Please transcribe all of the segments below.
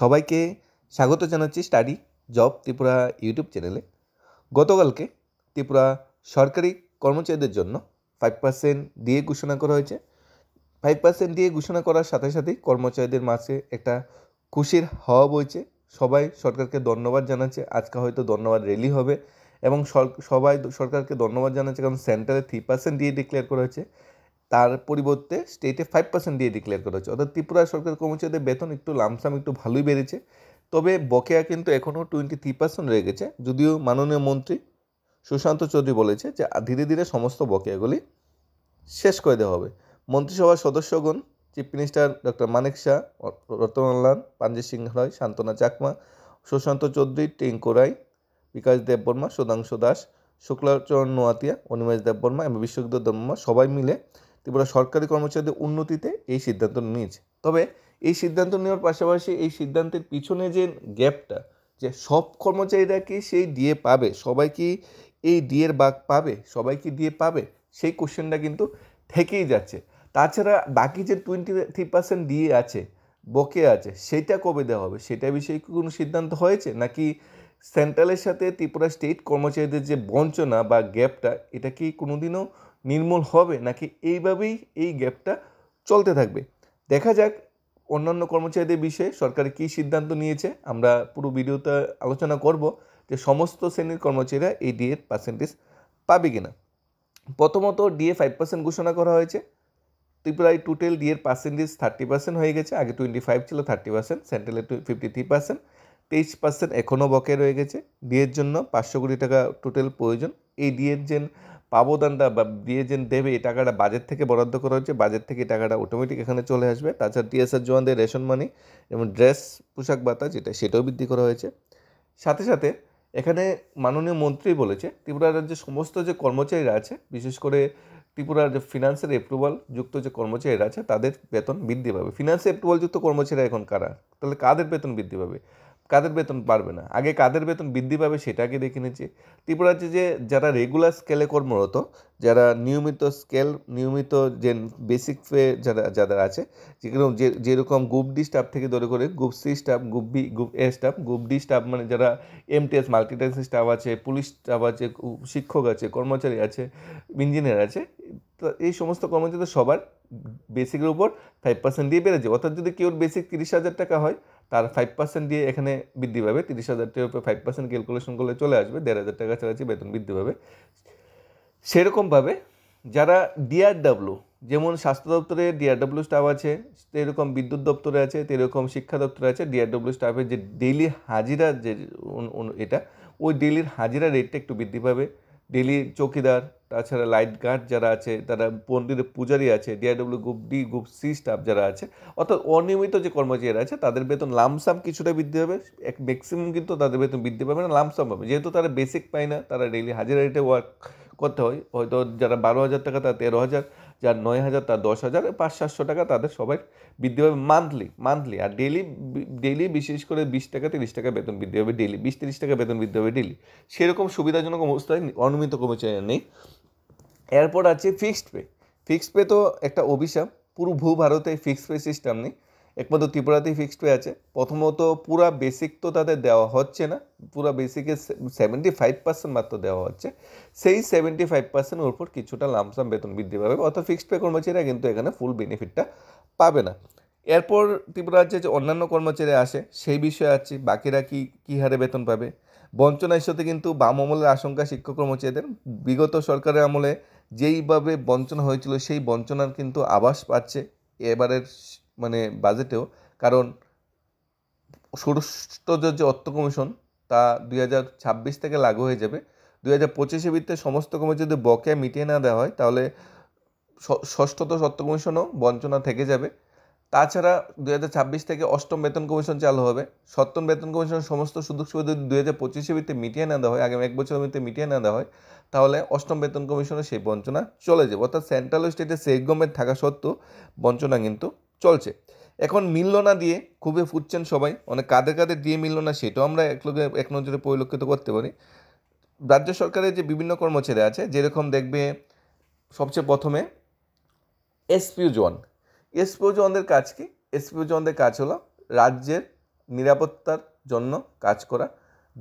সবাইকে স্বাগত জানাচ্ছি স্টাডি জব ত্রিপুরা ইউটিউব চ্যানেলে গতকালকে ত্রিপুরা সরকারি কর্মচারীদের জন্য ফাইভ পার্সেন্ট দিয়ে ঘোষণা করা হয়েছে ফাইভ পার্সেন্ট দিয়ে ঘোষণা করার সাথে সাথেই কর্মচারীদের মাঝে একটা খুশির হওয়া বইছে সবাই সরকারকে ধন্যবাদ জানাচ্ছে আজকে হয়তো ধন্যবাদ র্যালি হবে এবং সবাই সরকারকে ধন্যবাদ জানাচ্ছে কারণ সেন্টারে থ্রি পার্সেন্ট দিয়ে ডিক্লেয়ার করা হয়েছে তার পরিবর্তে স্টেটে ফাইভ পার্সেন্ট দিয়ে ডিক্লেয়ার করা হচ্ছে অর্থাৎ ত্রিপুরা সরকার কর্মচারীদের বেতন একটু লামসাম একটু ভালোই বেড়েছে তবে বকেয়া কিন্তু এখনও টোয়েন্টি থ্রি পার্সেন্ট রয়ে গেছে যদিও মাননীয় মন্ত্রী সুশান্ত চৌধুরী বলেছে যে ধীরে ধীরে সমস্ত বকেয়াগুলি শেষ করে দেওয়া হবে মন্ত্রিসভার সদস্যগণ chief minister doctor Manik Saha Ratanlal পাঞ্জি সিং রয় শান্তনা চাকমা সুশান্ত চৌধুরী টিঙ্কু রায় বিকাশ দেববর্মা সুধাংশু দাস শুক্লাচরণ নোয়াতিয়া অনিমেশ দেববর্মা এবং বিশ্বযুদ্ধ দেববর্মা সবাই মিলে ত্রিপুরা সরকারি কর্মচারীদের উন্নতিতে এই সিদ্ধান্ত নিয়েছে তবে এই সিদ্ধান্ত নেওয়ার পাশাপাশি এই সিদ্ধান্তের পিছনে যে গ্যাপটা যে সব কর্মচারীরা কি সেই ডিএ পাবে সবাই কি এই ডিএর বাঘ পাবে সবাই কি ডিএ পাবে সেই কোশ্চেনটা কিন্তু থেকেই যাচ্ছে তাছাড়া বাকি যে টোয়েন্টি থ্রি পার্সেন্ট ডিএ আছে বকে আছে সেটা কবে দেওয়া হবে সেটা বিষয়ে কি কোনো সিদ্ধান্ত হয়েছে নাকি সেন্ট্রালের সাথে ত্রিপুরা স্টেট কর্মচারীদের যে বঞ্চনা বা গ্যাপটা এটা কি কোনোদিনও নির্মূল হবে নাকি এইভাবেই এই গ্যাপটা চলতে থাকবে দেখা যাক অন্যান্য কর্মচারীদের বিষয়ে সরকার কী সিদ্ধান্ত নিয়েছে আমরা পুরো ভিডিওতে আলোচনা করব যে সমস্ত শ্রেণীর কর্মচারীরা এই ডিএ পার্সেন্টেজ পাবে কিনা প্রথমত ডিএ ফাইভ পার্সেন্ট ঘোষণা করা হয়েছে ত্রিপুরায় টোটাল ডিএর পার্সেন্টেজ থার্টি পার্সেন্ট হয়ে গেছে আগে টোয়েন্টি ফাইভ ছিল থার্টি পার্সেন্ট সেন্ট্রালে ফিফটি থ্রি পার্সেন্ট তেইশ পার্সেন্ট এখনও বকে রয়ে গেছে ডিএর জন্য পাঁচশো কোটি টাকা টোটাল প্রয়োজন এই ডিএর যে পাবদানটা দিয়ে যে দেবে এই টাকাটা বাজেট থেকে বরাদ্দ করা হচ্ছে বাজেট থেকে টাকাটা অটোমেটিক এখানে চলে আসবে তাছাড়া টিএসআর জওয়ানদের রেশন মানি এবং ড্রেস পোশাক বাতা যেটা সেটাও বৃদ্ধি করা হয়েছে সাথে সাথে এখানে মাননীয় মন্ত্রী বলেছে ত্রিপুরা রাজ্যের সমস্ত যে কর্মচারীরা আছে বিশেষ করে ত্রিপুরার যে ফিনান্সের অ্যাপ্রুভাল যুক্ত যে কর্মচারীরা আছে তাদের বেতন বৃদ্ধি পাবে ফিনান্সের অ্যাপ্রুভাল যুক্ত কর্মচারীরা এখন কারা তাহলে কাদের বেতন বৃদ্ধি পাবে কাদের বেতন পারবে না আগে কাদের বেতন বৃদ্ধি পাবে সেটাকে দেখে নিচ্ছে ত্রিপুরা আছে যে যারা রেগুলার স্কেলে কর্মরত যারা নিয়মিত স্কেল নিয়মিত যে বেসিক পে যারা যাদের আছে যেগুলো যে যেরকম গ্রুপ ডি স্টাফ থেকে ধরে করে group C staff group B group A staff group D staff মানে যারা এমটিএস মাল্টিটাস্ক স্টাফ আছে পুলিশ স্টাফ আছে শিক্ষক আছে কর্মচারী আছে ইঞ্জিনিয়ার আছে এই সমস্ত কর্মচারী সবার বেসিকের উপর ফাইভ পার্সেন্ট দিয়ে বেড়েছে অর্থাৎ যদি কেউ বেসিক তিরিশ হাজার টাকা হয় তার ফাইভ পার্সেন্ট দিয়ে এখানে বৃদ্ধি পাবে তিরিশ হাজার টাকার উপরে ফাইভ পার্সেন্ট ক্যালকুলেশন করলে চলে আসবে দেড় হাজার টাকা কাছাকাছি বেতন বৃদ্ধি পাবে সেরকমভাবে যারা ডিআরডাব্লিউ যেমন স্বাস্থ্য দপ্তরে ডিআরডাব্লিউ স্টাফ আছে সেরকম বিদ্যুৎ দপ্তরে আছে তেরকম শিক্ষা দপ্তরে আছে ডিআরডাব্লিউ স্টাফের যে ডেইলি হাজিরা যে এটা ওই ডেইলির হাজিরা রেটটা একটু বৃদ্ধি পাবে ডেলি চৌকিদার তাছাড়া লাইট গার্ড যারা আছে তারা পন্ডিতের পূজারি আছে DRW group D group C staff যারা আছে অর্থাৎ অনিয়মিত যে কর্মচারীরা আছে তাদের বেতন লামসাম কিছুটা বৃদ্ধি হবে এক ম্যাক্সিমাম কিন্তু তাদের বেতন বৃদ্ধি পাবে না লামসাম পাবে যেহেতু তারা বেসিক পায় না তারা ডেইলি হাজিরা রেটে ওয়ার্ক করতে হয় হয়তো যারা বারো হাজার টাকা তারা তেরো হাজার যার নয় হাজার তার দশ হাজার পাঁচ সাতশো টাকা তাদের সবাই বৃদ্ধি পাবে মান্থলি মান্থলি আর ডেলি ডেলি বিশেষ করে বিশ টাকা তিরিশ টাকা বেতন বৃদ্ধি হবে ডেলি বিশ তিরিশ টাকা বেতন বৃদ্ধি হবে ডেলি সেরকম সুবিধাজনক অবস্থায় অনুমিত কর্মচারী নেই এরপর আছে ফিক্সড পে ফিক্সড পে তো একটা অভিশাপ পুরো ভূ ভারতে ফিক্সড পে সিস্টেম নেই একমাত্র ত্রিপুরাতেই ফিক্সড হয়ে আছে প্রথমত পুরা বেসিক তো তাদের দেওয়া হচ্ছে না পুরা বেসিকের সেভেন্টি ফাইভ পার্সেন্ট মাত্র দেওয়া হচ্ছে সেই সেভেন্টি ফাইভ পার্সেন্টের উপর কিছুটা লামসাম বেতন বৃদ্ধি পাবে অর্থাৎ ফিক্সড পে কর্মচারীরা কিন্তু এখানে ফুল বেনিফিটটা পাবে না এরপর ত্রিপুরা রাজ্যে যে অন্যান্য কর্মচারী আসে সেই বিষয়ে আছে বাকিরা কি কী হারে বেতন পাবে বঞ্চনা ইস্যুতে কিন্তু বাম আমলের আশঙ্কা শিক্ষক কর্মচারীদের বিগত সরকারের আমলে যেইভাবে বঞ্চনা হয়েছিল সেই বঞ্চনার কিন্তু আভাস পাচ্ছে এবারের মানে বাজেটেও কারণ ষষ্ঠ যে অর্থ কমিশন তা দুই হাজার ছাব্বিশ থেকে লাগু হয়ে যাবে দুই হাজার পঁচিশে বৃত্তে সমস্ত কমে যদি বকেয়া মিটিয়ে না দেওয়া হয় তাহলে ষষ্ঠত সত্য কমিশনও বঞ্চনা থেকে যাবে তাছাড়া দুই হাজার ছাব্বিশ থেকে অষ্টম বেতন কমিশন চালু হবে সপ্তম বেতন কমিশনের সমস্ত সুযোগ সুবিধা যদি দুই হাজার পঁচিশে বৃত্তে মিটিয়ে না দেওয়া হয় আগামী এক বছরের বৃত্তে মিটিয়ে না দেওয়া হয় তাহলে অষ্টম বেতন কমিশনের সেই বঞ্চনা চলে যাবে অর্থাৎ সেন্ট্রাল স্টেটে সেই গভর্নমেন্ট থাকা সত্ত্বেও বঞ্চনা কিন্তু চলছে এখন মিলল না দিয়ে খুবই ফুটছেন সবাই অনেক কাদের কাদের দিয়ে মিলল না সেটাও আমরা এক লোকে এক নজরে পরিলক্ষিত করতে পারি রাজ্য সরকারের যে বিভিন্ন কর্মচারী আছে যেরকম দেখবে সবচেয়ে প্রথমে এসপিও জন এসপিও জনদের কাজ কি এসপিও জনদের কাজ হলো রাজ্যের নিরাপত্তার জন্য কাজ করা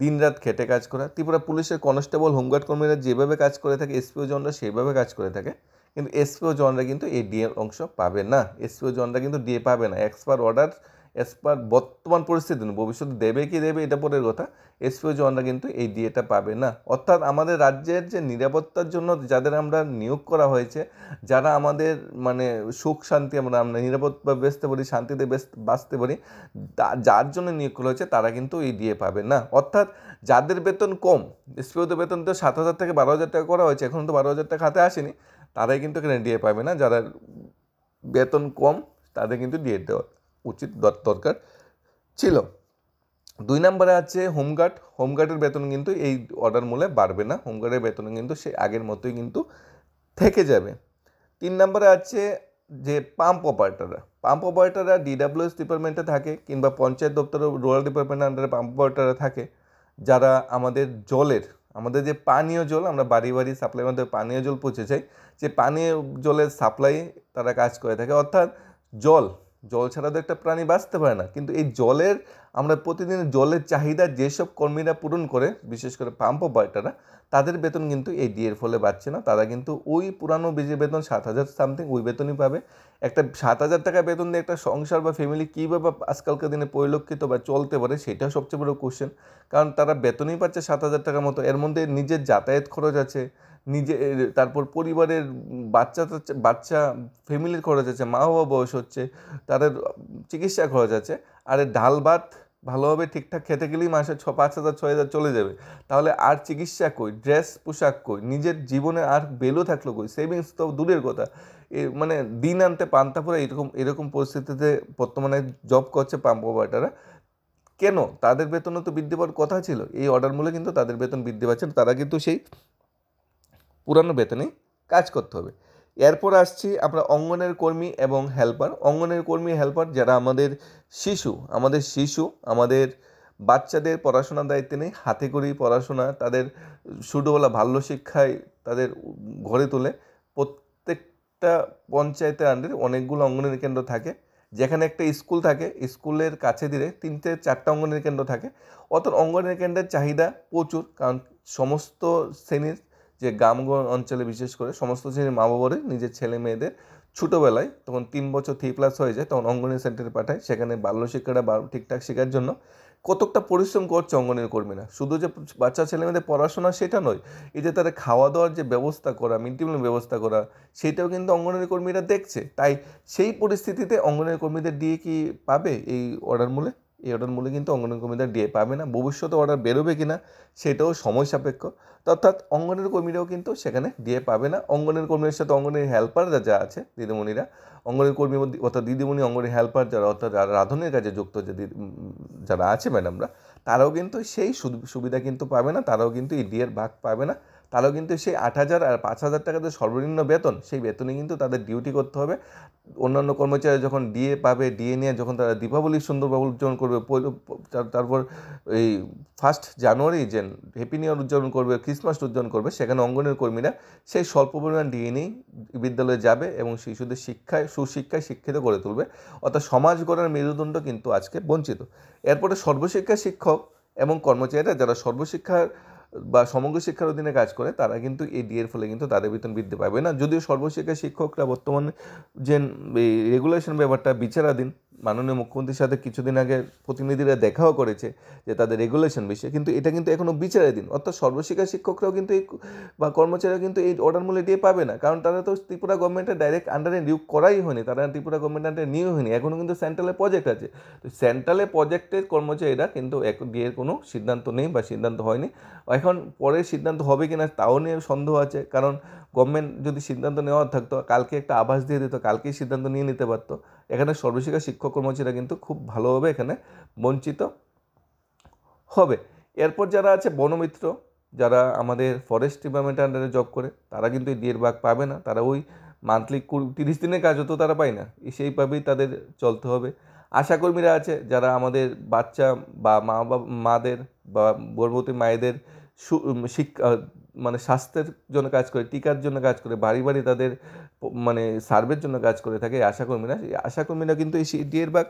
দিনরাত খেটে কাজ করা ত্রিপুরা পুলিশের কনস্টেবল হোমগার্ড কর্মীরা যেভাবে কাজ করে থাকে এসপিও জনরা সেইভাবে কাজ করে থাকে কিন্তু এসপিও জনরা কিন্তু এই ডি এর অংশ পাবে না এসপিও জনরা কিন্তু ডিএ পাবে না এক্সপার অর্ডার এস পার বর্তমান পরিস্থিতি ভবিষ্যতে দেবে কি দেবে এটা পরের কথা এসপিও জনরা কিন্তু এই ডিএটা পাবে না অর্থাৎ আমাদের রাজ্যের যে নিরাপত্তার জন্য যাদের আমরা নিয়োগ করা হয়েছে যারা আমাদের মানে সুখ শান্তি আমরা আমরা নিরাপত্তা বেসতে পারি শান্তিতে বাঁচতে পারি যার জন্য নিয়োগ করা হয়েছে তারা কিন্তু এই ডিএ পাবে না অর্থাৎ যাদের বেতন কম এসপিওতে বেতন তো সাত হাজার থেকে বারো হাজার টাকা করা হয়েছে এখন তো বারো হাজার টাকা হাতে আসেনি তারাই কিন্তু এখানে ডিএ পাবে না যারা বেতন কম তাদের কিন্তু ডিএ দেওয়া উচিত দরকার ছিল দুই নম্বরে আছে হোমগার্ড হোমগার্ডের বেতন কিন্তু এই অর্ডার মূলে বাড়বে না হোমগার্ডের বেতন কিন্তু সে আগের মতোই কিন্তু থেকে যাবে তিন নম্বরে আছে যে পাম্প অপারেটাররা পাম্প অপারেটাররা ডিডাব্লিউএস ডিপার্টমেন্টে থাকে কিংবা পঞ্চায়েত দপ্তর রুরাল ডিপার্টমেন্টের আন্ডারে পাম্প অপারেটাররা থাকে যারা আমাদের জলের আমাদের যে পানীয় জল আমরা বাড়ি বাড়ি সাপ্লাইয়ের মাধ্যমে পানীয় জল পৌঁছে যাই যে পানীয় জলের সাপ্লাই তারা কাজ করে থাকে অর্থাৎ জল জল ছাড়া তো একটা প্রাণী বাঁচতে পারে না কিন্তু এই জলের আমরা প্রতিদিন জলের চাহিদা যেসব কর্মীরা পূরণ করে বিশেষ করে পাম্প অপারেটাররা তাদের বেতন কিন্তু এই ডিএর ফলে বাড়ছে না তারা কিন্তু ওই পুরানো যে বেতন সাত হাজার সামথিং ওই বেতনই পাবে একটা সাত হাজার টাকা বেতন দিয়ে একটা সংসার বা ফ্যামিলি কীভাবে আজকালকার দিনে পরিলক্ষিত বা চলতে পারে সেটা সবচেয়ে বড় কোশ্চেন কারণ তারা বেতনই পাচ্ছে সাত হাজার টাকার মতো এর মধ্যে নিজের যাতায়াত খরচ আছে নিজে তারপর পরিবারের বাচ্চা টাচ্চা বাচ্চা ফ্যামিলির খরচ আছে মা বাবা বয়স হচ্ছে তাদের চিকিৎসা খরচ আছে আর ডাল ভাত ভালোভাবে ঠিকঠাক খেতে গেলেই মাসে ছ পাঁচ হাজার ছয় হাজার চলে যাবে তাহলে আর চিকিৎসা কই ড্রেস পোশাক কই নিজের জীবনে আর বেলও থাকলো কই সেভিংস তো দূরের কথা এ মানে দিন আনতে পান্তা পরে এরকম এরকম পরিস্থিতিতে বর্তমানে জব করছে পাম্প অপারেটাররা কেন তাদের বেতনও তো বৃদ্ধি পাওয়ার কথা ছিল এই অর্ডার মূলে কিন্তু তাদের বেতন বৃদ্ধি পাচ্ছে তারা কিন্তু সেই পুরানো বেতনে কাজ করতে হবে এরপর আসছি আমরা অঙ্গনের কর্মী এবং হেল্পার অঙ্গনের কর্মী হেল্পার যারা আমাদের শিশু আমাদের শিশু আমাদের বাচ্চাদের পড়াশোনার দায়িত্বে নেই হাতে করেই পড়াশোনা তাদের ছোটোবেলা ভালো শিক্ষায় তাদের ঘরে তোলে প্রত্যেকটা পঞ্চায়েতের আন্ডারে অনেকগুলো অঙ্গনের কেন্দ্র থাকে যেখানে একটা স্কুল থাকে স্কুলের কাছে দিলে তিনটে চারটা অঙ্গনের কেন্দ্র থাকে অত অঙ্গনের কেন্দ্রের চাহিদা প্রচুর কারণ সমস্ত শ্রেণীর যে গ্রামগঞ্জ অঞ্চলে বিশেষ করে সমস্ত শ্রেণীর মা বাবারই নিজের ছেলে মেয়েদের ছোটোবেলায় তখন তিন বছর থ্রি প্লাস হয়ে যায় তখন অঙ্গনের সেন্টারে পাঠায় সেখানে বাল্য শিক্ষাটা ঠিকঠাক শেখার জন্য কতকটা পরিশ্রম করছে অঙ্গনের কর্মীরা শুধু যে বাচ্চা ছেলেমেয়েদের পড়াশোনা সেটা নয় এই যে তাদের খাওয়া দাওয়ার যে ব্যবস্থা করা মিড ডে মিলের ব্যবস্থা করা সেটাও কিন্তু অঙ্গনের কর্মীরা দেখছে তাই সেই পরিস্থিতিতে অঙ্গনের কর্মীদের দিয়ে কি পাবে এই অর্ডার মূলে এই অর্ডারগুলো কিন্তু অঙ্গনের কর্মীরা দিয়ে পাবে না ভবিষ্যতে অর্ডার বেরোবে কি না সেটাও সময় সাপেক্ষ অর্থাৎ অঙ্গনের কর্মীরাও কিন্তু সেখানে দিয়ে পাবে না অঙ্গনের কর্মীদের সাথে অঙ্গনের হেল্পাররা যা আছে দিদিমণিরা অঙ্গনের কর্মী অর্থাৎ দিদিমণি অঙ্গনের হেল্পার যারা অর্থাৎ যারা রাঁধনের কাজে যুক্ত যে যারা আছে ম্যাডামরা তারাও কিন্তু সেই সুবিধা কিন্তু পাবে না তারাও কিন্তু এই ডিয়ের ভাগ পাবে না তাহলে কিন্তু সেই আট হাজার আর পাঁচ হাজার টাকা যে সর্বনিম্ন বেতন সেই বেতনে কিন্তু তাদের ডিউটি করতে হবে অন্যান্য কর্মচারী যখন ডিএ পাবে ডিএ নিয়ে যখন তারা দীপাবলি সুন্দরভাবে উদযাপন করবে তারপর এই ফার্স্ট জানুয়ারি যে হ্যাপি নিউ ইয়ার উদযাপন করবে ক্রিসমাস উদযাপন করবে সেখানে অঙ্গনের কর্মীরা সেই স্বল্প পরিমাণ ডিএ নিয়েই বিদ্যালয়ে যাবে এবং শিশুদের শিক্ষায় সুশিক্ষায় শিক্ষিত করে তুলবে অর্থাৎ সমাজ গড়ার মেরুদণ্ড কিন্তু আজকে বঞ্চিত এরপরে সর্বশিক্ষা শিক্ষক এবং কর্মচারীরা যারা সর্বশিক্ষার বা সমগ্র শিক্ষার অধীনে কাজ করে তারা কিন্তু এই ডিএর ফলে কিন্তু তাদের বেতন বৃদ্ধি পাবে না যদিও সর্বশিক্ষা শিক্ষকরা বর্তমানে যে রেগুলেশন ব্যাপারটা বিচারাধীন মাননীয় মুখ্যমন্ত্রীর সাথে কিছুদিন আগে প্রতিনিধিরা দেখাও করেছে যে তাদের রেগুলেশন বিষয়ে কিন্তু এটা কিন্তু এখনও বিচারাধীন অর্থাৎ সর্বশিক্ষা শিক্ষকরাও কিন্তু এই বা কর্মচারীরা কিন্তু এই অর্ডার মূল্যে দিয়ে পাবে না কারণ তারা তো ত্রিপুরা গভর্নমেন্টের ডাইরেক্ট আন্ডারে নিয়োগ করাই হয়নি তারা ত্রিপুরা গভর্নমেন্ট আন্ডারে নিয়োগ হয়নি এখনও কিন্তু সেন্ট্রালে প্রজেক্ট আছে তো সেন্ট্রালে প্রজেক্টের কর্মচারীরা কিন্তু এক ডিএর কোনো সিদ্ধান্ত নেই বা সিদ্ধান্ত হয়নি এখন পরে সিদ্ধান্ত হবে কি না তাও নিয়ে সন্দেহ আছে কারণ গভর্নমেন্ট যদি সিদ্ধান্ত নেওয়ার থাকতো কালকে একটা আভাস দিয়ে দিত কালকেই সিদ্ধান্ত নিয়ে নিতে পারতো এখানে সর্বশিক্ষা শিক্ষক কর্মচারীরা কিন্তু খুব ভালোভাবে এখানে বঞ্চিত হবে এরপর যারা আছে বনমিত্র যারা আমাদের ফরেস্ট ডিপার্টমেন্টের আন্ডারে জব করে তারা কিন্তু এই দিয়ের ভাগ e পাবে না তারা ওই মান্থলি কুড়ি তিরিশ দিনের কাজ হতো তারা পায় না সেইভাবেই তাদের চলতে হবে আশাকর্মীরা আছে যারা আমাদের বাচ্চা বা মা বাবা মাদের বা গর্ভবতী মায়েদের শিক্ষা মানে স্বাস্থ্যের জন্য কাজ করে টিকার জন্য কাজ করে বাড়ি বাড়ি তাদের মানে সার্ভের জন্য কাজ করে থাকে আশাকর্মীরা আশাকর্মীরা কিন্তু এই ডিএর ভাগ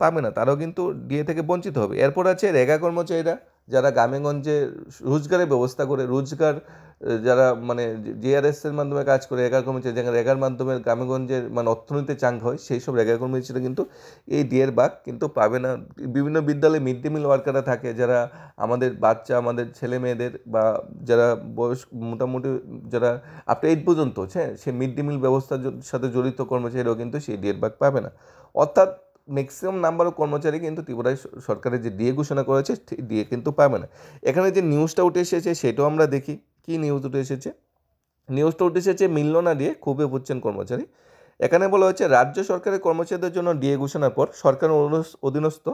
পাবে না তারাও কিন্তু ডিএ থেকে বঞ্চিত হবে এরপর আছে রেগা কর্মচারীরা যারা গ্রামেগঞ্জে রোজগারের ব্যবস্থা করে রোজগার যারা মানে জিআরএসের মাধ্যমে কাজ করে রেগার কর্মী যেখানে রেগার মাধ্যমে গ্রামেগঞ্জের মানে অর্থনীতিতে চাঙ্গ হয় সেই সব রেগার ছিল কিন্তু এই ডিয়ের বাঘ কিন্তু পাবে না বিভিন্ন বিদ্যালয়ে মিড ডে মিল ওয়ার্কাররা থাকে যারা আমাদের বাচ্চা আমাদের ছেলে মেয়েদের বা যারা বয়স মোটামুটি যারা আফটার এইট পর্যন্ত হ্যাঁ সে মিড ডে মিল ব্যবস্থার সাথে জড়িত কর্মচারীরাও কিন্তু সেই ডিয়ের বাঘ পাবে না অর্থাৎ ম্যাক্সিমাম নাম্বার কর্মচারী কিন্তু ত্রিপুরা সরকারের যে ডিএ ঘোষণা করেছে ডিএ কিন্তু পাবে না এখানে যে নিউজটা উঠে এসেছে সেটাও আমরা দেখি কি নিউজ উঠে এসেছে নিউজটা উঠে এসেছে মিলল না ডিএ ক্ষোভে ভুগছেন কর্মচারী এখানে বলা হয়েছে রাজ্য সরকারের কর্মচারীদের জন্য ডিএ ঘোষণার পর সরকার অধীনস্থ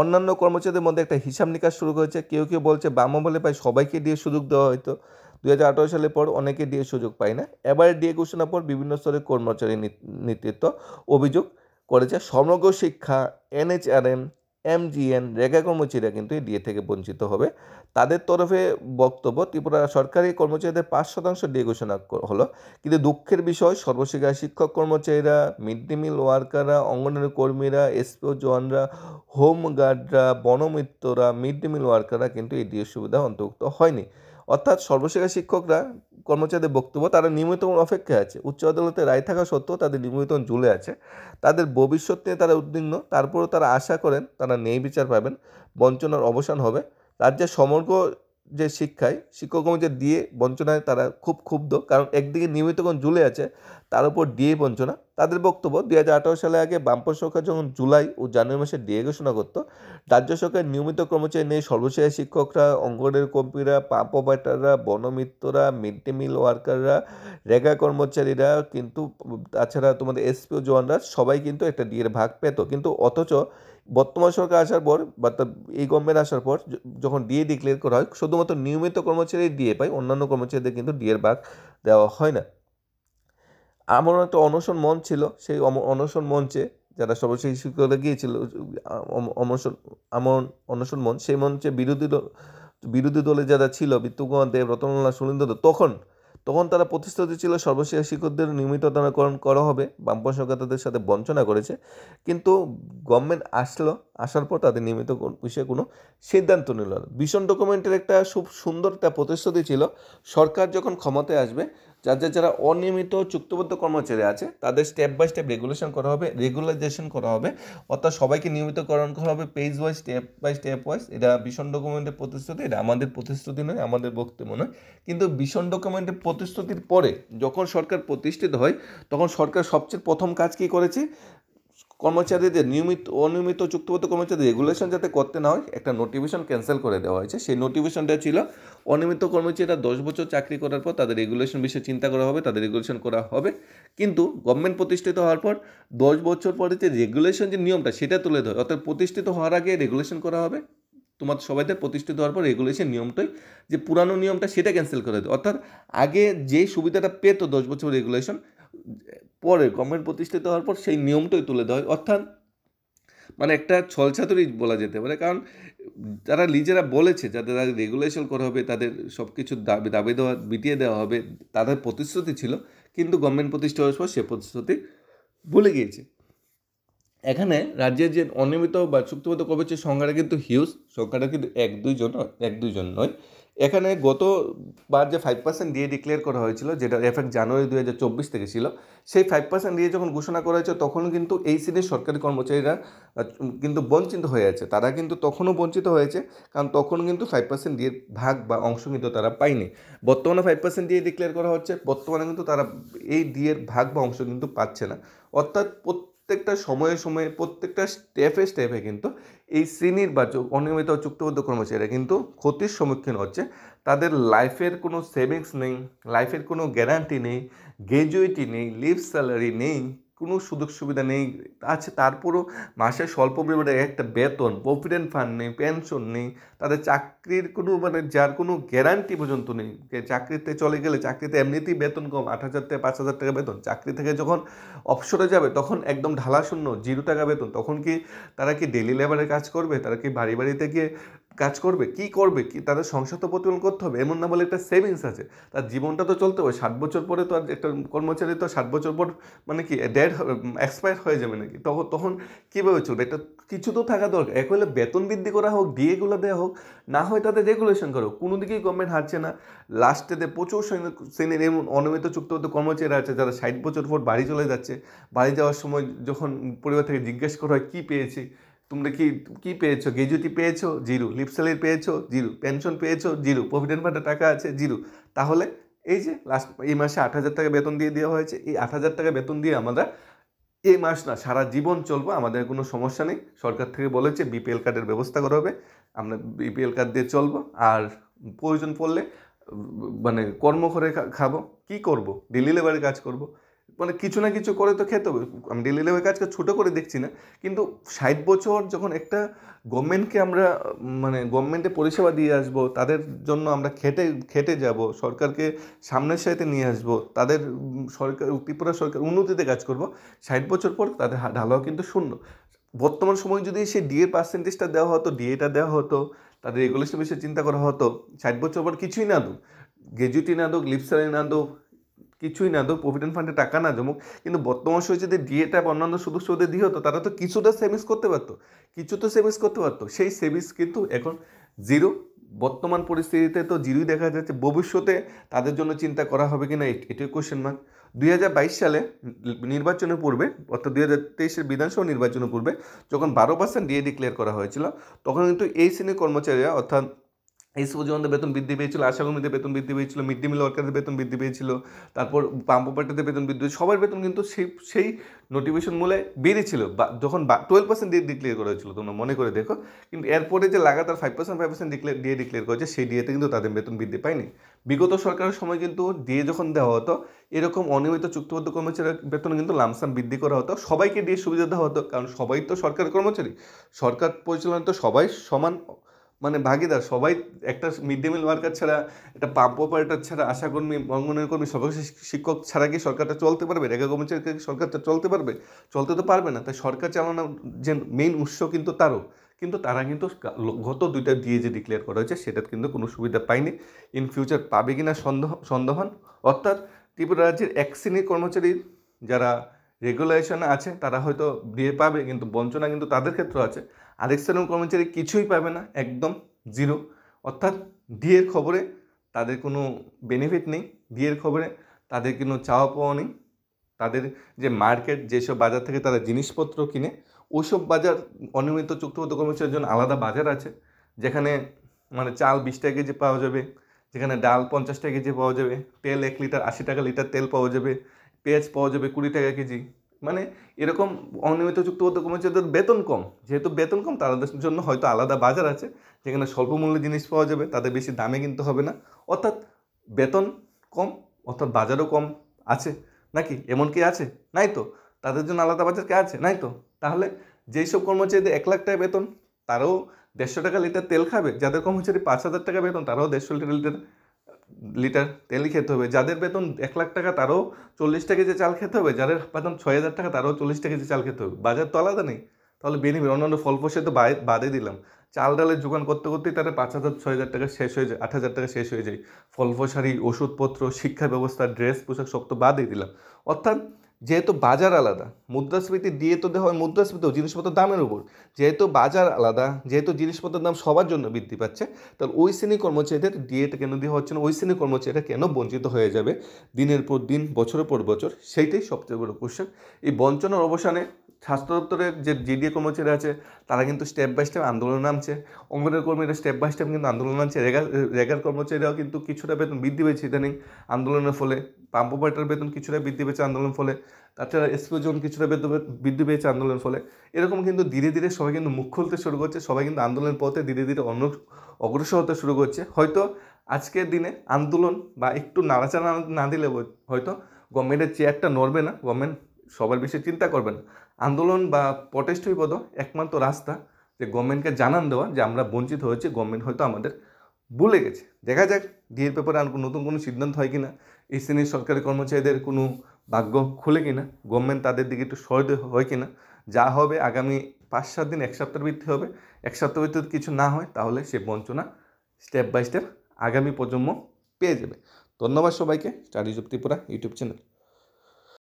অন্যান্য কর্মচারীদের মধ্যে একটা হিসাব নিকাশ শুরু হয়েছে কেউ কেউ বলছে বাম বলে প্রায় সবাইকে ডিএ সুযোগ দেওয়া হয়তো দু হাজার সালের পর অনেকে ডিএ সুযোগ পায় না এবারে ডিএ ঘোষণার পর বিভিন্ন স্তরের কর্মচারী নেতৃত্ব অভিযোগ করেছে সমগ্র শিক্ষা এনএইচআরএম এমজিএন রেখা কর্মচারীরা কিন্তু এই ডিএ থেকে বঞ্চিত হবে তাদের তরফে বক্তব্য ত্রিপুরা সরকারি কর্মচারীদের পাঁচ শতাংশ ডিএ ঘোষণা হলো কিন্তু দুঃখের বিষয় সর্বশিক্ষা শিক্ষক কর্মচারীরা মিড ডে মিল ওয়ার্কাররা অঙ্গনের কর্মীরা এসপিও জওয়ানরা হোমগার্ডরা বনমিত্ররা মিড ডে মিল ওয়ার্কাররা কিন্তু এই ডিএ সুবিধা অন্তর্ভুক্ত হয়নি অর্থাৎ সর্বশিক্ষা শিক্ষকরা কর্মচারীদের বক্তব্য তারা নিয়মিত অপেক্ষায় আছে উচ্চ আদালতে রায় থাকা সত্ত্বেও তাদের নিয়মিত ঝুলে আছে তাদের ভবিষ্যৎ নিয়ে তারা উদ্বিগ্ন তারপরেও তারা আশা করেন তারা ন্যায় বিচার পাবেন বঞ্চনার অবসান হবে রাজ্যের সমগ্র যে শিক্ষায় শিক্ষক যে দিয়ে বঞ্চনায় তারা খুব ক্ষুব্ধ কারণ একদিকে নিয়মিতগণ ঝুলে আছে তার উপর ডিএ বঞ্চনা তাদের বক্তব্য দুই সালে আগে বামপন সরকার যখন জুলাই ও জানুয়ারি মাসে ডিএ ঘোষণা করত রাজ্য সরকার নিয়মিত কর্মচারী নেই সর্বশেষ শিক্ষকরা অঙ্গনের কর্মীরা পাম্প অপারেটাররা বনমিত্ররা মিড ডে মিল ওয়ার্কাররা রেগা কর্মচারীরা কিন্তু তাছাড়া তোমাদের এসপিও জওয়ানরা সবাই কিন্তু একটা ডিএর ভাগ পেত কিন্তু অথচ বর্তমান সরকার আসার পর বা এই গভর্নমেন্ট আসার পর যখন ডিএ ডিক্লেয়ার করা হয় শুধুমাত্র নিয়মিত কর্মচারী ডিএ পায় অন্যান্য কর্মচারীদের কিন্তু ডিএর ভাগ দেওয়া হয় না আমার একটা অনশন মঞ্চ ছিল সেই অনশন মঞ্চে যারা সর্বশেষ শিক্ষকরা গিয়েছিল অনশন আমন অনশন মঞ্চ সেই মঞ্চে বিরোধী দল বিরোধী দলে যারা ছিল বিদ্যুকুমার দেব রতনলাল সুনীন্দ্র তখন তখন তারা প্রতিশ্রুতি ছিল সর্বশেষ শিক্ষকদের নিয়মিততাকরণ করা হবে বামপন সরকার তাদের সাথে বঞ্চনা করেছে কিন্তু গভর্নমেন্ট আসলো আসার পর তাদের নিয়মিত বিষয়ে কোনো সিদ্ধান্ত নিল না ভীষণ ডকুমেন্টের একটা খুব সুন্দর একটা প্রতিশ্রুতি ছিল সরকার যখন ক্ষমতায় আসবে যাদের যারা অনিয়মিত চুক্তিবদ্ধ কর্মচারী আছে তাদের স্টেপ বাই স্টেপ রেগুলেশন করা হবে রেগুলারাইজেশন করা হবে অর্থাৎ সবাইকে নিয়মিতকরণ করা হবে page wise step by step wise এটা ভীষণ ডকুমেন্টের প্রতিশ্রুতি এটা আমাদের প্রতিশ্রুতি নয় আমাদের বক্তব্য নয় কিন্তু ভীষণ ডকুমেন্টের প্রতিশ্রুতির পরে যখন সরকার প্রতিষ্ঠিত হয় তখন সরকার সবচেয়ে প্রথম কাজ কী করেছে কর্মচারীদের নিয়মিত অনিয়মিত চুক্তিবদ্ধ কর্মচারী রেগুলেশন যাতে করতে না হয় একটা নোটিফিকেশন ক্যান্সেল করে দেওয়া হয়েছে সেই নোটিফিকেশনটা ছিল অনিয়মিত কর্মচারীরা দশ বছর চাকরি করার পর তাদের রেগুলেশন বিষয়ে চিন্তা করা হবে তাদের রেগুলেশন করা হবে কিন্তু গভর্নমেন্ট প্রতিষ্ঠিত হওয়ার পর দশ বছর পরে যে রেগুলেশন যে নিয়মটা সেটা তুলে ধরে অর্থাৎ প্রতিষ্ঠিত হওয়ার আগে রেগুলেশন করা হবে তোমার সবাইতে প্রতিষ্ঠিত হওয়ার পর রেগুলেশন নিয়মটাই যে পুরানো নিয়মটা সেটা ক্যান্সেল করে দেয় অর্থাৎ আগে যে সুবিধাটা পেত দশ বছর রেগুলেশন পরে গভর্নমেন্ট প্রতিষ্ঠিত হওয়ার পর সেই নিয়মটাই তুলে দেওয়া হয় অর্থাৎ মানে একটা ছলছাতরি বলা যেতে পারে কারণ যারা নিজেরা বলেছে যাদের তাদের রেগুলেশন করা হবে তাদের সব কিছু দাবি দাবি দেওয়া বিটিয়ে দেওয়া হবে তাদের প্রতিশ্রুতি ছিল কিন্তু গভর্নমেন্ট প্রতিষ্ঠা হওয়ার পর সে প্রতিশ্রুতি ভুলে গিয়েছে এখানে রাজ্যের যে অনিয়মিত বা চুক্তিবদ্ধ কবে সংখ্যাটা কিন্তু হিউজ সংখ্যাটা কিন্তু এক দুইজন এক দুইজন নয় এখানে গতবার যে ফাইভ পার্সেন্ট দিয়ে ডিক্লেয়ার করা হয়েছিল যেটা এফেক্ট জানুয়ারি দু হাজার চব্বিশ থেকে ছিল সেই ফাইভ পার্সেন্ট দিয়ে যখন ঘোষণা করা হয়েছে তখন কিন্তু এই সিনের সরকারি কর্মচারীরা কিন্তু বঞ্চিত হয়ে আছে তারা কিন্তু তখনও বঞ্চিত হয়েছে কারণ তখন কিন্তু ফাইভ পার্সেন্ট দিয়ে ভাগ বা অংশ কিন্তু তারা পায়নি বর্তমানে ফাইভ পার্সেন্ট দিয়ে ডিক্লেয়ার করা হচ্ছে বর্তমানে কিন্তু তারা এই ডিয়ের ভাগ বা অংশ কিন্তু পাচ্ছে না অর্থাৎ প্রত্যেকটা সময়ে সময়ে প্রত্যেকটা স্টেপে স্টেপে কিন্তু এই শ্রেণীর বা অনিয়মিত চুক্তিবদ্ধ কর্মচারীরা কিন্তু ক্ষতির সম্মুখীন হচ্ছে তাদের লাইফের কোনো সেভিংস নেই লাইফের কোনো গ্যারান্টি নেই গ্র্যাজুইটি নেই লিভ স্যালারি নেই কোনো সুযোগ সুবিধা নেই আছে আচ্ছা, তারপরও মাসে স্বল্প পরিমাণে একটা বেতন প্রভিডেন্ট ফান্ড নেই পেনশন নেই তাদের চাকরির কোনো মানে যার কোনো গ্যারান্টি পর্যন্ত নেই চাকরিতে চলে গেলে চাকরিতে এমনিতেই বেতন কম আট হাজার থেকে পাঁচ হাজার টাকা বেতন চাকরি থেকে যখন অফসরে যাবে তখন একদম ঢালা শূন্য জিরো টাকা বেতন তখন কি তারা কি ডেলি লেবারের কাজ করবে তারা কি বাড়ি বাড়িতে গিয়ে কাজ করবে কি করবে কি তাদের সংসার তো প্রতিফলন করতে হবে এমন না বলে একটা সেভিংস আছে তার জীবনটা তো চলতে হবে ষাট বছর পরে তো আর একটা কর্মচারী তো ষাট বছর পর মানে কি ডেড এক্সপায়ার হয়ে যাবে নাকি তখন তখন কীভাবে চলবে এটা কিছু তো থাকা দরকার এক হলে বেতন বৃদ্ধি করা হোক ডিএগুলো দেওয়া হোক না হয় তাদের রেগুলেশন করো কোনো দিকেই গভর্নমেন্ট হারছে না লাস্টেতে প্রচুর শ্রেণীর এমন অনিয়মিত চুক্তিবদ্ধ কর্মচারী আছে যারা ষাট বছর পর বাড়ি চলে যাচ্ছে বাড়ি যাওয়ার সময় যখন পরিবার থেকে জিজ্ঞেস করা হয় কী পেয়েছি তোমরা কি কি পেয়েছো গেজুটি পেয়েছো জিরো লিপসালের পেয়েছো জিরো পেনশন পেয়েছো জিরো প্রভিডেন্ট ফান্ডে টাকা আছে জিরো তাহলে এই যে লাস্ট এই মাসে আট হাজার টাকা বেতন দিয়ে দেওয়া হয়েছে এই আট হাজার টাকা বেতন দিয়ে আমরা এই মাস না সারা জীবন চলবো আমাদের কোনো সমস্যা নেই সরকার থেকে বলেছে বিপিএল কার্ডের ব্যবস্থা করা হবে আমরা বিপিএল কার্ড দিয়ে চলবো আর প্রয়োজন পড়লে মানে কর্ম করে খাবো কি করব ডেলি লেবারের কাজ করব মানে কিছু না কিছু করে তো খেতে হবে আমি ডেলি লেভেল কাজকে ছোটো করে দেখছি না কিন্তু ষাট বছর যখন একটা গভর্নমেন্টকে আমরা মানে গভর্নমেন্টে পরিষেবা দিয়ে আসব তাদের জন্য আমরা খেটে খেটে যাব সরকারকে সামনের সাথে নিয়ে আসব তাদের সরকার ত্রিপুরা সরকার উন্নতিতে কাজ করব ষাট বছর পর তাদের ঢালাও কিন্তু শূন্য বর্তমান সময় যদি সেই ডিএ পার্সেন্টেজটা দেওয়া হতো ডিএটা দেওয়া হতো তাদের রেগুলেশন বিষয়ে চিন্তা করা হতো ষাট বছর পর কিছুই না দু গ্রেজুয়েটি না দোক লিপসারি না দোক কিছুই না ধর প্রভিডেন্ট ফান্ডে টাকা না জমুক কিন্তু বর্তমান সময় যদি ডিএটা বা অন্যান্য সুযোগ সুবিধা দিয়ে হতো তারা তো কিছুটা সেভিংস করতে পারতো কিছু তো সেভিংস করতে পারতো সেই সেভিংস কিন্তু এখন জিরো বর্তমান পরিস্থিতিতে তো জিরোই দেখা যাচ্ছে ভবিষ্যতে তাদের জন্য চিন্তা করা হবে কি না এটাই কোয়েশ্চেন মার্ক দুই সালে নির্বাচনের পূর্বে অর্থাৎ দুই হাজার তেইশের বিধানসভা নির্বাচনের পূর্বে যখন বারো পার্সেন্ট ডিএ ডিক্লেয়ার করা হয়েছিল তখন কিন্তু এই শ্রেণীর কর্মচারীরা অর্থাৎ সব জওয়ানদের বেতন বৃদ্ধি পেয়েছিল আশাকর্মীদের বেতন বৃদ্ধি পেয়েছিল মিড ডে মিল ওয়ার্কারদের বেতন বৃদ্ধি পেয়েছিল তারপর পাম্পোপার্টিদের বেতন বৃদ্ধি সবার বেতন কিন্তু সেই সেই নোটিফিকেশন মূলে বেড়েছিল বা যখন টুয়েলভ পার্সেন্ট দিয়ে ডিক্লেয়ার করা হয়েছিল তোমরা মনে করে দেখো কিন্তু এরপরে যে লাগাতার five percent five percent declare দিয়ে ডিক্লেয়ার করেছে সেই ডিএতে কিন্তু তাদের বেতন বৃদ্ধি পায়নি বিগত সরকারের সময় কিন্তু দিয়ে যখন দেওয়া হতো এরকম অনিয়মিত চুক্তিবদ্ধ কর্মচারীর বেতন কিন্তু লামসাম বৃদ্ধি করা হতো সবাইকে দিয়ে সুবিধা দেওয়া হতো কারণ সবাই তো সরকার কর্মচারী সরকার পরিচালনা তো সবাই সমান মানে ভাগিদার সবাই একটা মিড ডে মিল ওয়ার্কার ছাড়া একটা পাম্প অপারেটর ছাড়া আশাকর্মী অঙ্গনের কর্মী সকল শিক্ষক ছাড়া কি সরকারটা চলতে পারবে রেখা কর্মচারী সরকারটা চলতে পারবে চলতে তো পারবে না তাই সরকার চালানোর যে মেইন উৎস কিন্তু তারও কিন্তু তারা কিন্তু গত দুইটা দিয়ে যে ডিক্লেয়ার করা হয়েছে সেটা কিন্তু কোনো সুবিধা পায়নি ইন ফিউচার পাবে কি না সন্দেহ সন্দেহান অর্থাৎ ত্রিপুরা রাজ্যের এক শ্রেণীর কর্মচারী যারা রেগুলেশন আছে তারা হয়তো দিয়ে পাবে কিন্তু বঞ্চনা কিন্তু তাদের ক্ষেত্রে আছে আর এক্সটার্নাল কর্মচারী কিছুই পাবে না একদম জিরো অর্থাৎ ডিএর খবরে তাদের কোনো বেনিফিট নেই ডিএর খবরে তাদের কোনো চাওয়া পাওয়া নেই তাদের যে মার্কেট যেসব বাজার থেকে তারা জিনিসপত্র কিনে ওসব বাজার অনিয়মিত চুক্তিবদ্ধ কর্মচারীর জন্য আলাদা বাজার আছে যেখানে মানে চাল বিশ টাকা কেজি পাওয়া যাবে যেখানে ডাল পঞ্চাশ টাকা কেজি পাওয়া যাবে তেল এক লিটার আশি টাকা লিটার তেল পাওয়া যাবে পেঁয়াজ পাওয়া যাবে কুড়ি টাকা কেজি মানে এরকম অনিয়মিত যুক্তবদ্ধ কর্মচারীদের বেতন কম যেহেতু বেতন কম তাদের জন্য হয়তো আলাদা বাজার আছে যেখানে স্বল্প মূল্যে জিনিস পাওয়া যাবে তাদের বেশি দামে কিনতে হবে না অর্থাৎ বেতন কম অর্থাৎ বাজারও কম আছে নাকি এমন কি আছে নাই তো তাদের জন্য আলাদা বাজার কে আছে নাই তো তাহলে যেই সব কর্মচারীদের এক লাখ টাকা বেতন তারাও দেড়শো টাকা লিটার তেল খাবে যাদের কর্মচারী পাঁচ হাজার টাকা বেতন তারাও দেড়শো লিটার লিটার লিটার তেলই খেতে হবে যাদের বেতন এক লাখ টাকা তারও চল্লিশ টাকা কেজি চাল খেতে হবে যাদের বেতন ছয় হাজার টাকা তারও টাকা কেজি চাল খেতে হবে বাজার তো আলাদা নেই তাহলে বেনিফিট অন্যান্য ফল ফসে তো বাদে দিলাম চাল ডালের যোগান করতে করতেই তারা পাঁচ হাজার ছয় হাজার টাকা শেষ হয়ে যায় আট হাজার টাকা শেষ হয়ে যায় ফল ফসারি ওষুধপত্র শিক্ষা ব্যবস্থা ড্রেস পোশাক সব তো বাদই দিলাম অর্থাৎ যেহেতু বাজার আলাদা মুদ্রাস্ফীতি দিয়ে তো দেওয়া হয় মুদ্রাস্ফীতিও জিনিসপত্রের দামের উপর যেহেতু বাজার আলাদা যেহেতু জিনিসপত্রের দাম সবার জন্য বৃদ্ধি পাচ্ছে তাহলে ওই শ্রেণী কর্মচারীদের ডিএটা কেন দেওয়া হচ্ছে না ওই শ্রেণী কর্মচারীরা কেন বঞ্চিত হয়ে যাবে দিনের পর দিন বছরের পর বছর সেইটাই সবচেয়ে বড় কোশ্চেন এই বঞ্চনার অবসানে স্বাস্থ্য দপ্তরের যে জিডিএ কর্মচারী আছে তারা কিন্তু স্টেপ বাই স্টেপ আন্দোলন নামছে অঙ্গনের কর্মীরা স্টেপ বাই স্টেপ কিন্তু আন্দোলন নামছে রেগার রেগার কর্মচারীরাও কিন্তু কিছুটা বেতন বৃদ্ধি পেয়েছে ইদানিং আন্দোলনের ফলে পাম্প অপারেটার বেতন কিছুটা বৃদ্ধি পেয়েছে আন্দোলনের ফলে তাছাড়া এসপিও কিছুটা বৃদ্ধি পেয়েছে আন্দোলনের ফলে এরকম কিন্তু ধীরে ধীরে সবাই কিন্তু মুখ খুলতে শুরু করছে সবাই কিন্তু আন্দোলনের পথে ধীরে ধীরে অন্য অগ্রসর হতে শুরু করছে হয়তো আজকের দিনে আন্দোলন বা একটু নাড়াচাড়া না দিলে হয়তো গভর্নমেন্টের চেয়ারটা নড়বে না গভর্নমেন্ট সবার বিষয়ে চিন্তা করবে না আন্দোলন বা প্রটেস্ট হইপদ একমাত্র রাস্তা যে গভর্নমেন্টকে জানান দেওয়া যে আমরা বঞ্চিত হয়েছি গভর্নমেন্ট হয়তো আমাদের ভুলে গেছে দেখা যাক ডিএর পেপারে আর নতুন কোনো সিদ্ধান্ত হয় কি না এই শ্রেণীর সরকারি কর্মচারীদের কোনো ভাগ্য খুলে কিনা গভর্নমেন্ট তাদের দিকে একটু সহজ হয় কিনা যা হবে আগামী পাঁচ সাত দিন এক সপ্তাহ ভিত্তি হবে এক সপ্তাহ ভিত্তিতে কিছু না হয় তাহলে সে বঞ্চনা স্টেপ বাই স্টেপ আগামী প্রজন্ম পেয়ে যাবে ধন্যবাদ সবাইকে স্টাডি ত্রিপুরা ইউটিউব চ্যানেল